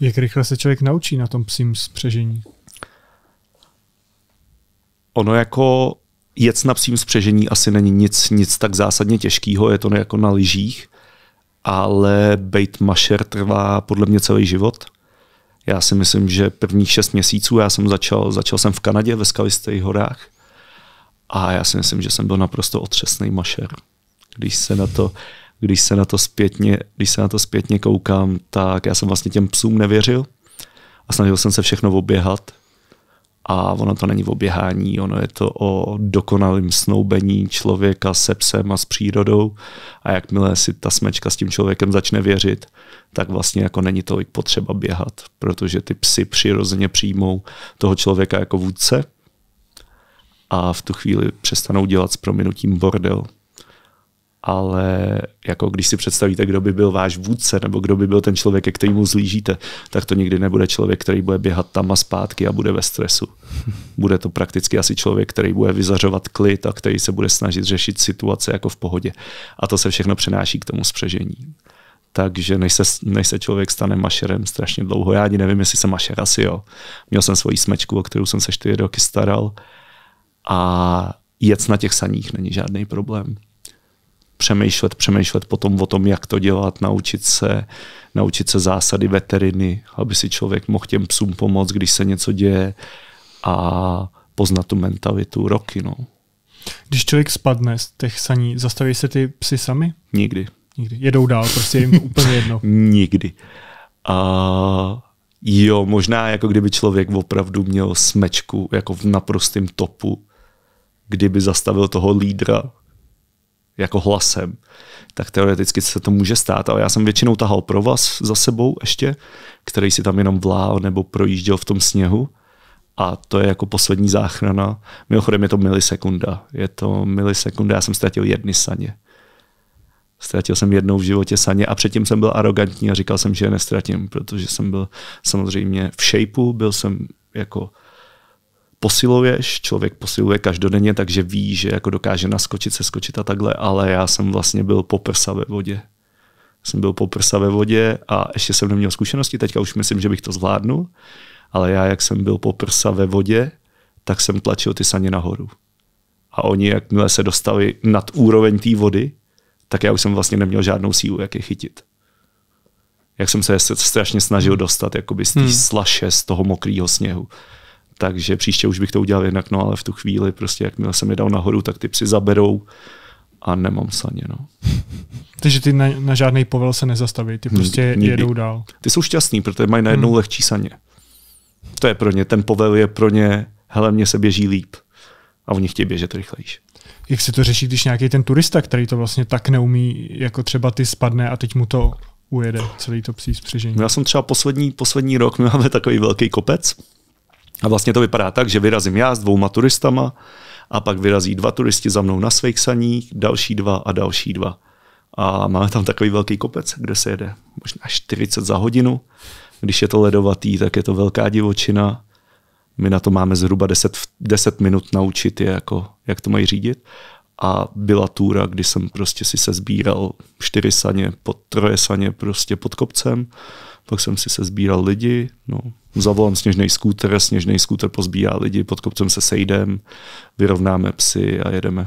Jak rychle se člověk naučí na tom psím spřežení? Ono jako jet na psím spřežení asi není nic, nic tak zásadně těžkého, je to jako na lyžích, ale bejt mašer trvá podle mě celý život. Já si myslím, že prvních šest měsíců, já jsem začal, začal jsem v Kanadě ve skalistých horách a já si myslím, že jsem byl naprosto otřesný mašer, když se na to, když se na to zpětně, když se na to zpětně koukám, tak já jsem vlastně těm psům nevěřil a snažil jsem se všechno oběhat. A ono to není v oběhání, ono je to o dokonalém snoubení člověka se psem a s přírodou. A jakmile si ta smečka s tím člověkem začne věřit, tak vlastně jako není tolik potřeba běhat, protože ty psy přirozeně přijmou toho člověka jako vůdce a v tu chvíli přestanou dělat s prominutím bordel ale jako když si představíte, kdo by byl váš vůdce nebo kdo by byl ten člověk, ke kterému zlížíte, tak to nikdy nebude člověk, který bude běhat tam a zpátky a bude ve stresu. Bude to prakticky asi člověk, který bude vyzařovat klid a který se bude snažit řešit situace jako v pohodě. A to se všechno přenáší k tomu spřežení. Takže než se, než se člověk stane mašerem strašně dlouho, já ani nevím, jestli jsem mašer, asi jo. Měl jsem svoji smečku, o kterou jsem se čtyři roky staral a jet na těch saních není žádný problém přemýšlet, přemýšlet potom o tom, jak to dělat, naučit se, naučit se zásady veteriny, aby si člověk mohl těm psům pomoct, když se něco děje a poznat tu mentalitu roky. No. Když člověk spadne z těch saní, zastaví se ty psy sami? Nikdy. Nikdy. Jedou dál, prostě jim úplně jedno. Nikdy. A jo, možná jako kdyby člověk opravdu měl smečku jako v naprostém topu, kdyby zastavil toho lídra, jako hlasem, tak teoreticky se to může stát, ale já jsem většinou tahal provaz za sebou ještě, který si tam jenom vlál nebo projížděl v tom sněhu a to je jako poslední záchrana. Mimochodem je to milisekunda. Je to milisekunda, já jsem ztratil jedny saně. Ztratil jsem jednou v životě saně a předtím jsem byl arrogantní a říkal jsem, že je nestratím, protože jsem byl samozřejmě v shapeu, byl jsem jako posiluješ, člověk posiluje každodenně, takže ví, že jako dokáže naskočit, se skočit a takhle, ale já jsem vlastně byl po prsa ve vodě. Jsem byl po prsa ve vodě a ještě jsem neměl zkušenosti, teďka už myslím, že bych to zvládnul, ale já, jak jsem byl po prsa ve vodě, tak jsem tlačil ty saně nahoru. A oni, jakmile se dostali nad úroveň té vody, tak já už jsem vlastně neměl žádnou sílu, jak je chytit. Jak jsem se strašně snažil dostat jakoby z té hmm. slaše, z toho mokrého sněhu takže příště už bych to udělal jinak, no ale v tu chvíli prostě, jakmile jsem je dal nahoru, tak ty psi zaberou a nemám saně, no. Takže ty na, na žádný povel se nezastaví, ty hm, prostě Nikdy. jedou dál. Ty jsou šťastní, protože mají najednou hmm. lehčí saně. To je pro ně, ten povel je pro ně, hele, mně se běží líp. A oni chtějí běžet rychlejší. Jak se to řeší, když nějaký ten turista, který to vlastně tak neumí, jako třeba ty spadne a teď mu to ujede, celý to psí spřežení? No já jsem třeba poslední, poslední rok, my máme takový velký kopec, a vlastně to vypadá tak, že vyrazím já s dvouma turistama a pak vyrazí dva turisti za mnou na svých saních, další dva a další dva. A máme tam takový velký kopec, kde se jede možná 40 za hodinu. Když je to ledovatý, tak je to velká divočina. My na to máme zhruba 10, 10 minut naučit je, jako, jak to mají řídit. A byla túra, kdy jsem prostě si sbíral čtyři saně pod troje saně prostě pod kopcem pak jsem si sezbíral lidi, no, zavolám sněžný skútr, sněžný skútr pozbírá lidi, pod kopcem se sejdem, vyrovnáme psy a jedeme.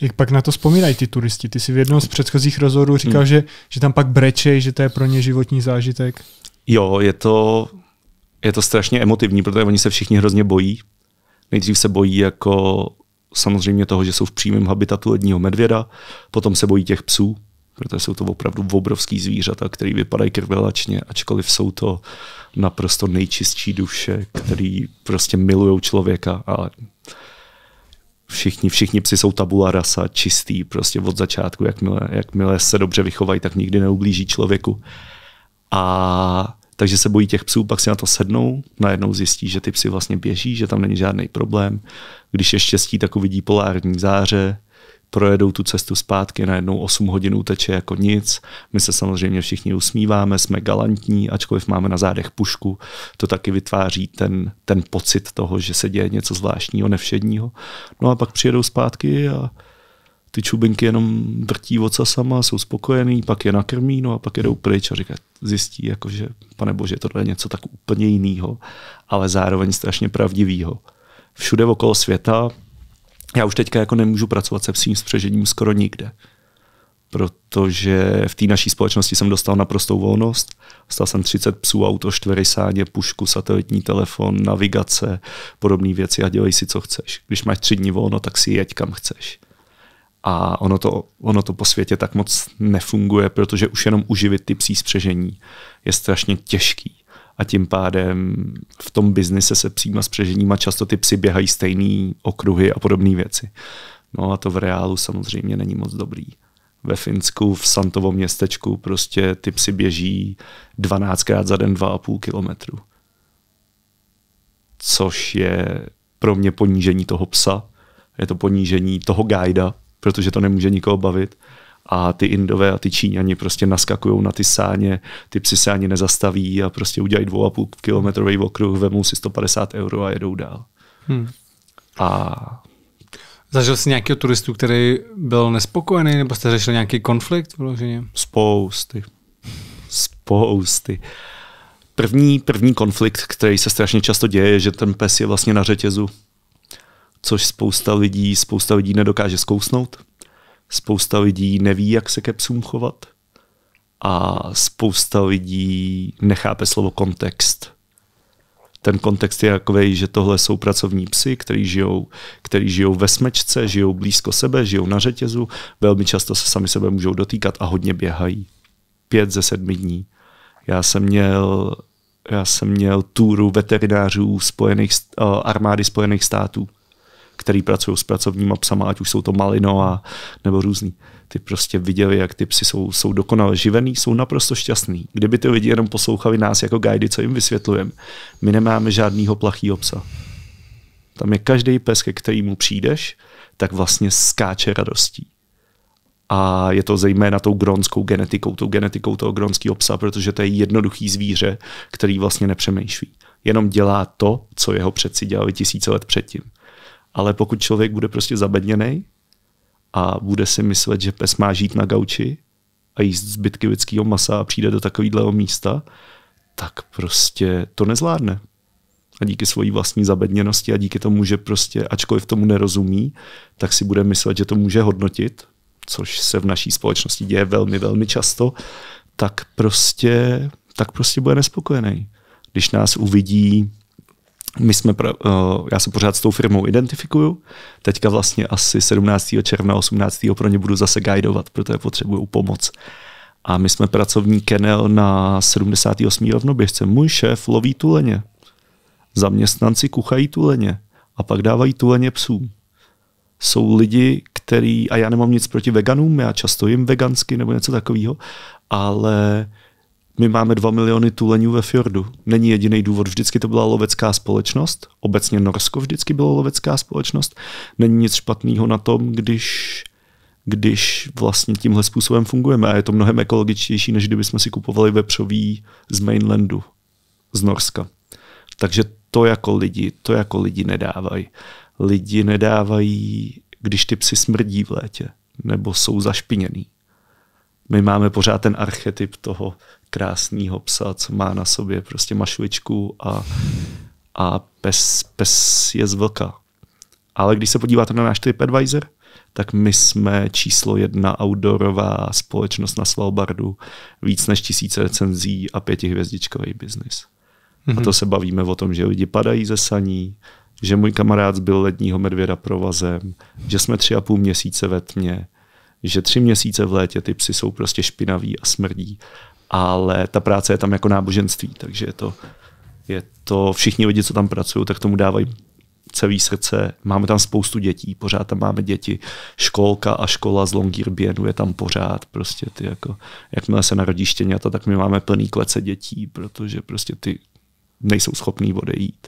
Jak pak na to vzpomínají ty turisti? Ty si v jednom z předchozích rozhovorů říkal, hmm. že, že tam pak brečej, že to je pro ně životní zážitek. Jo, je to, je to strašně emotivní, protože oni se všichni hrozně bojí. Nejdřív se bojí jako samozřejmě toho, že jsou v přímém habitatu jedního medvěda, potom se bojí těch psů, protože jsou to opravdu obrovský zvířata, který vypadají krvelačně, ačkoliv jsou to naprosto nejčistší duše, který prostě milují člověka a všichni, všichni psi jsou tabula rasa, čistý prostě od začátku, jakmile, jakmile se dobře vychovají, tak nikdy neublíží člověku. A takže se bojí těch psů, pak si na to sednou, najednou zjistí, že ty psy vlastně běží, že tam není žádný problém. Když je štěstí, tak uvidí polární záře, projedou tu cestu zpátky, najednou 8 hodin uteče jako nic. My se samozřejmě všichni usmíváme, jsme galantní, ačkoliv máme na zádech pušku, to taky vytváří ten, ten pocit toho, že se děje něco zvláštního, nevšedního. No a pak přijedou zpátky a ty čubinky jenom vrtí sama, jsou spokojený, pak je nakrmí, no a pak jedou pryč a říkají, zjistí, jako, že pane bože, tohle je něco tak úplně jiného, ale zároveň strašně pravdivého. Všude okolo světa já už teďka jako nemůžu pracovat se psím spřežením skoro nikde, protože v té naší společnosti jsem dostal naprostou volnost. Stal jsem 30 psů, auto, čtverysáně, pušku, satelitní telefon, navigace, podobné věci a dělej si, co chceš. Když máš tři dní volno, tak si jeď kam chceš. A ono to, ono to po světě tak moc nefunguje, protože už jenom uživit ty psí spřežení je strašně těžký a tím pádem v tom biznise se přímo s přežením a často ty psy běhají stejný okruhy a podobné věci. No a to v reálu samozřejmě není moc dobrý. Ve Finsku, v Santovom městečku, prostě ty psy běží 12krát za den 2,5 kilometru. Což je pro mě ponížení toho psa, je to ponížení toho guida, protože to nemůže nikoho bavit a ty Indové a ty Číňani prostě naskakují na ty sáně, ty psi se ani nezastaví a prostě udělají 2,5 kilometrový okruh, vemou si 150 euro a jedou dál. Hmm. A Zažil jsi nějakého turistu, který byl nespokojený, nebo jste řešil nějaký konflikt vloženě? Spousty. Spousty. První, první konflikt, který se strašně často děje, je, že ten pes je vlastně na řetězu, což spousta lidí, spousta lidí nedokáže zkousnout spousta lidí neví, jak se ke psům chovat a spousta lidí nechápe slovo kontext. Ten kontext je takový, že tohle jsou pracovní psy, který žijou, který žijou ve smečce, žijou blízko sebe, žijou na řetězu, velmi často se sami sebe můžou dotýkat a hodně běhají. Pět ze sedmi dní. Já jsem měl, já jsem měl túru veterinářů spojených, eh, armády Spojených států který pracují s pracovníma psama, ať už jsou to malino a, nebo různý. Ty prostě viděli, jak ty psy jsou, jsou dokonale živený, jsou naprosto šťastný. Kdyby ty lidi jenom poslouchali nás jako guidy, co jim vysvětlujeme, my nemáme žádného plachýho psa. Tam je každý pes, ke kterému přijdeš, tak vlastně skáče radostí. A je to zejména tou gronskou genetikou, tou genetikou toho gronského psa, protože to je jednoduchý zvíře, který vlastně nepřemýšlí. Jenom dělá to, co jeho předci dělali tisíce let předtím ale pokud člověk bude prostě zabedněný a bude si myslet, že pes má žít na gauči a jíst zbytky lidského masa a přijde do takového místa, tak prostě to nezvládne. A díky svojí vlastní zabedněnosti a díky tomu, že prostě, ačkoliv tomu nerozumí, tak si bude myslet, že to může hodnotit, což se v naší společnosti děje velmi, velmi často, tak prostě, tak prostě bude nespokojený. Když nás uvidí my jsme, eh, já se pořád s tou firmou identifikuju, teďka vlastně asi 17. června, 18. pro ně budu zase guidovat, protože potřebuju pomoc. A my jsme pracovní kennel na 78. rovnoběžce. Můj šéf loví tuleně. Zaměstnanci kuchají tuleně a pak dávají tuleně psům. Jsou lidi, který, a já nemám nic proti veganům, já často jim vegansky nebo něco takového, ale uh, my máme 2 miliony tuleňů ve fjordu. Není jediný důvod, vždycky to byla lovecká společnost. Obecně Norsko vždycky byla lovecká společnost. Není nic špatného na tom, když když vlastně tímhle způsobem fungujeme. A je to mnohem ekologičtější, než kdyby jsme si kupovali vepřový z mainlandu, z Norska. Takže to jako lidi, to jako lidi nedávají. Lidi nedávají, když ty psy smrdí v létě, nebo jsou zašpiněný my máme pořád ten archetyp toho krásného psa, co má na sobě prostě mašličku a, a pes, pes je z vlka. Ale když se podíváte na náš TripAdvisor, tak my jsme číslo jedna outdoorová společnost na Svalbardu, víc než tisíce recenzí a pětihvězdičkový biznis. Mm-hmm. A to mhm. se bavíme o tom, že lidi padají ze saní, že můj kamarád byl ledního medvěda provazem, že jsme tři a půl měsíce ve tmě, že tři měsíce v létě ty psy jsou prostě špinaví a smrdí, ale ta práce je tam jako náboženství, takže je to, je to všichni lidi, co tam pracují, tak tomu dávají celý srdce. Máme tam spoustu dětí, pořád tam máme děti. Školka a škola z Longyearbyenu je tam pořád. Prostě ty jako, jakmile se narodí štěňata, tak my máme plný klece dětí, protože prostě ty nejsou schopný odejít.